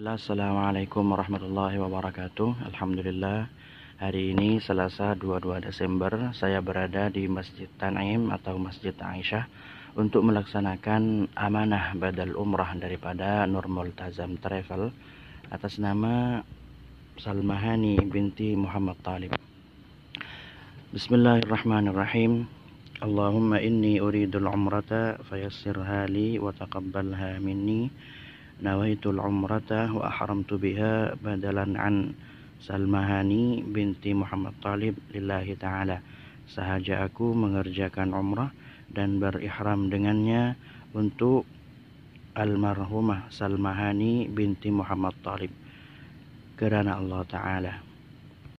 Assalamualaikum warahmatullahi wabarakatuh Alhamdulillah Hari ini Selasa 22 Desember Saya berada di Masjid Tanaim atau Masjid Aisyah Untuk melaksanakan amanah badal umrah daripada Nur Tazam Travel Atas nama Salmahani binti Muhammad Talib Bismillahirrahmanirrahim Allahumma inni uridul umrata fayassirha li wa taqabbalha minni nawaitul umrata wa ahramtu biha badalan an Salmahani binti Muhammad Talib lillahi ta'ala Sahaja aku mengerjakan umrah dan berihram dengannya untuk almarhumah Salmahani binti Muhammad Talib kerana Allah Ta'ala